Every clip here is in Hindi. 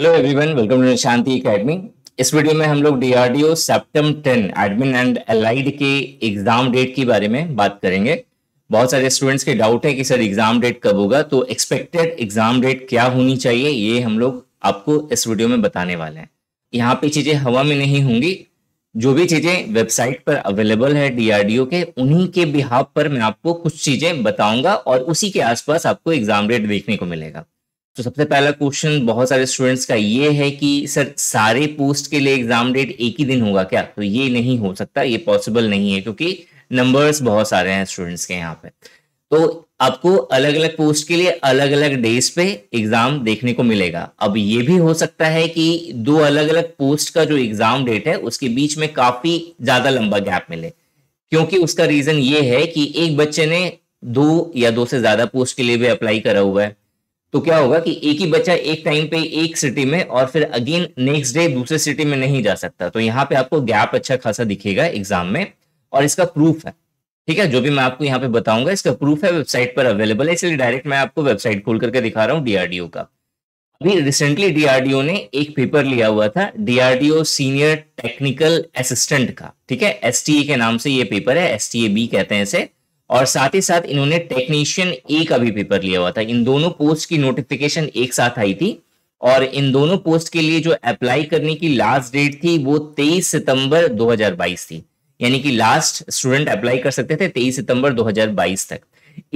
hello everyone welcome to Shanti academy इस वीडियो में हम लोग DRDO CEPTAM 10 admin and allied के एग्जाम डेट के बारे में बात करेंगे बहुत सारे स्टूडेंट्स के डाउट है कि सर एग्जाम डेट कब होगा तो एक्सपेक्टेड एग्जाम डेट क्या होनी चाहिए ये हम लोग आपको इस वीडियो में बताने वाले हैं यहाँ पे चीजें हवा में नहीं होंगी जो भी चीजें वेबसाइट पर अवेलेबल है डीआरडीओ के उन्हीं के बिहाव पर मैं आपको कुछ चीजें बताऊंगा और उसी के आसपास आपको एग्जाम डेट देखने को मिलेगा तो सबसे पहला क्वेश्चन बहुत सारे स्टूडेंट्स का ये है कि सर सारे पोस्ट के लिए एग्जाम डेट एक ही दिन होगा क्या तो ये नहीं हो सकता ये पॉसिबल नहीं है क्योंकि नंबर्स बहुत सारे हैं स्टूडेंट्स के यहाँ पे तो आपको अलग अलग पोस्ट के लिए अलग अलग डेज पे एग्जाम देखने को मिलेगा अब ये भी हो सकता है कि दो अलग अलग पोस्ट का जो एग्जाम डेट है उसके बीच में काफी ज्यादा लंबा गैप मिले क्योंकि उसका रीजन ये है कि एक बच्चे ने दो या दो से ज्यादा पोस्ट के लिए भी अप्लाई करा हुआ है तो क्या होगा कि एक ही बच्चा एक टाइम पे एक सिटी में और फिर अगेन नेक्स्ट डे दूसरे सिटी में नहीं जा सकता तो यहाँ पे आपको गैप अच्छा खासा दिखेगा एग्जाम में और इसका प्रूफ है ठीक है जो भी मैं आपको यहाँ पे बताऊंगा इसका प्रूफ है वेबसाइट पर अवेलेबल है इसलिए डायरेक्ट मैं आपको वेबसाइट खोल करके दिखा रहा हूँ डीआरडीओ का अभी रिसेंटली डीआरडीओ ने एक पेपर लिया हुआ था डीआरडीओ सीनियर टेक्निकल असिस्टेंट का ठीक है एस के नाम से ये पेपर है एस कहते हैं इसे और साथ ही साथ इन्होंने टेक्नीशियन ए का भी पेपर लिया हुआ था इन दोनों पोस्ट की नोटिफिकेशन एक साथ आई थी और इन दोनों पोस्ट के लिए जो अप्लाई करने की लास्ट डेट थी वो 23 सितंबर 2022 थी यानी कि लास्ट स्टूडेंट अप्लाई कर सकते थे 23 सितंबर 2022 तक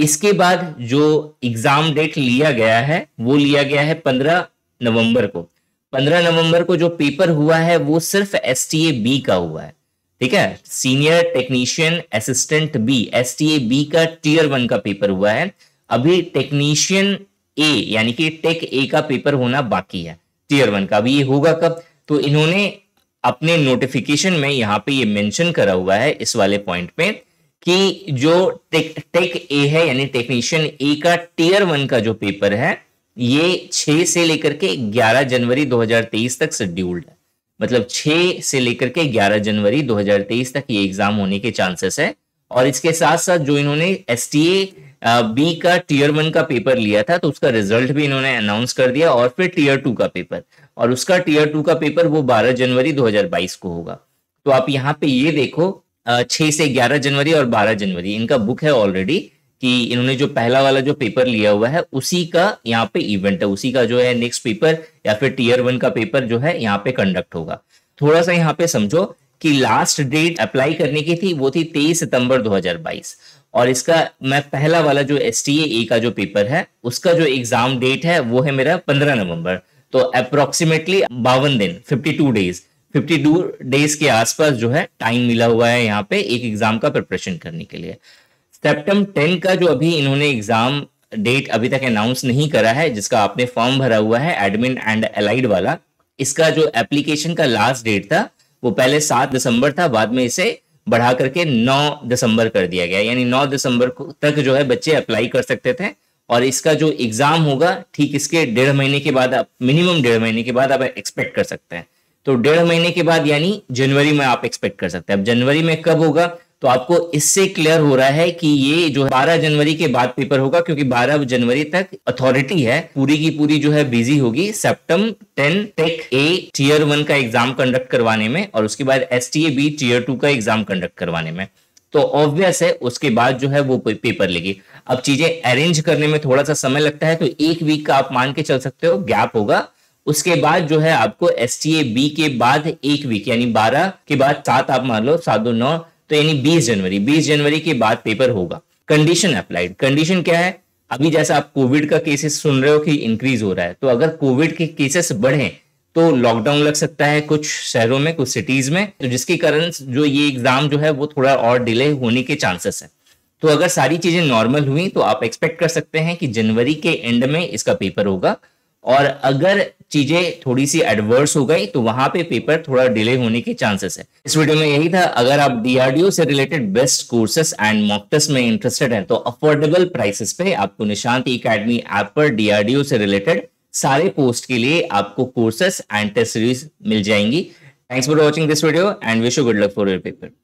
इसके बाद जो एग्जाम डेट लिया गया है वो लिया गया है 15 नवंबर को 15 नवंबर को जो पेपर हुआ है वो सिर्फ एस बी का हुआ है ठीक है senior technician assistant B S T A B का टीयर वन का पेपर हुआ है अभी टेक्नीशियन ए यानी कि टेक ए का पेपर होना बाकी है टीयर वन का अभी ये होगा कब तो इन्होंने अपने नोटिफिकेशन में यहाँ पे ये मेंशन करा हुआ है इस वाले पॉइंट पे कि जो टेक टेक ए है यानी टेक्नीशियन ए का टीयर वन का जो पेपर है ये छह से लेकर के ग्यारह जनवरी 2023 तक शेड्यूल्ड है मतलब 6 से लेकर के 11 जनवरी 2023 तक ये एग्जाम होने के चांसेस है और इसके साथ साथ जो इन्होंने एस टी बी का टीयर वन का पेपर लिया था तो उसका रिजल्ट भी इन्होंने अनाउंस कर दिया और फिर टीयर टू का पेपर और उसका टीयर टू का पेपर वो 12 जनवरी 2022 को होगा तो आप यहाँ पे ये देखो छह से 11 जनवरी और 12 जनवरी इनका बुक है ऑलरेडी कि इन्होंने जो पहला वाला जो पेपर लिया हुआ है उसी का यहाँ पे इवेंट है उसी का जो है नेक्स्ट पेपर या फिर टीयर वन का पेपर जो है यहाँ पे कंडक्ट होगा थोड़ा सा यहाँ पे समझो कि लास्ट डेट अप्लाई करने की थी वो थी तेईस सितंबर 2022 और इसका मैं पहला वाला जो एस टी ए का जो पेपर है उसका जो एग्जाम डेट है वो है मेरा पंद्रह नवंबर तो अप्रोक्सीमेटली बावन दिन fifty two days fifty two days के आसपास जो है टाइम मिला हुआ है यहाँ पे एक एग्जाम का प्रिपरेशन करने के लिए सेप्टम टेन का जो अभी इन्होंने एग्जाम डेट अभी तक अनाउंस नहीं करा है जिसका आपने फॉर्म भरा हुआ है एडमिन एंड एलाइड वाला इसका जो एप्लीकेशन का लास्ट डेट था वो पहले सात दिसंबर था बाद में इसे बढ़ा करके नौ दिसंबर कर दिया गया यानी नौ दिसंबर तक जो है बच्चे अप्लाई कर सकते थे और इसका जो एग्जाम होगा ठीक इसके डेढ़ महीने के बाद आप मिनिमम डेढ़ महीने के बाद आप एक्सपेक्ट कर सकते हैं तो डेढ़ महीने के बाद यानी जनवरी में आप एक्सपेक्ट कर सकते हैं अब जनवरी में कब होगा तो आपको इससे क्लियर हो रहा है कि ये जो 12 जनवरी के बाद पेपर होगा क्योंकि 12 जनवरी तक अथॉरिटी है पूरी की पूरी जो है बिजी होगी CEPTAM 10 tech A tier one का एग्जाम कंडक्ट करवाने में और उसके बाद S T A B tier two का एग्जाम कंडक्ट करवाने में तो ऑब्वियस है उसके बाद जो है वो पेपर लेगी अब चीजें अरेंज करने में थोड़ा सा समय लगता है तो एक वीक का आप मान के चल सकते हो गैप होगा उसके बाद जो है आपको एस टी ए बी के बाद एक वीक यानी बारह के बाद सात आप मान लो सात दो नौ तो यानी बीस जनवरी बीस जनवरी के बाद पेपर होगा कंडीशन अप्लाइड कंडीशन क्या है अभी जैसा आप कोविड का केसेस सुन रहे हो कि इंक्रीज हो रहा है तो अगर कोविड के केसेस बढ़े तो लॉकडाउन लग सकता है कुछ शहरों में कुछ सिटीज में तो जिसके कारण जो ये एग्जाम जो है वो थोड़ा और डिले होने के चांसेस है तो अगर सारी चीजें नॉर्मल हुई तो आप एक्सपेक्ट कर सकते हैं कि जनवरी के एंड में इसका पेपर होगा और अगर चीजें थोड़ी सी एडवर्स हो गई तो वहां पे पेपर थोड़ा डिले होने के चांसेस है इस वीडियो में यही था अगर आप डीआरडीओ से related best courses and mock test में इंटरेस्टेड हैं तो अफोर्डेबल प्राइसेस पे आपको निशांत एकेडमी ऐप पर डीआरडीओ से रिलेटेड सारे पोस्ट के लिए आपको कोर्सेस एंड टेस्ट सीरीज मिल जाएंगी thanks for watching this video and wish you good luck for your paper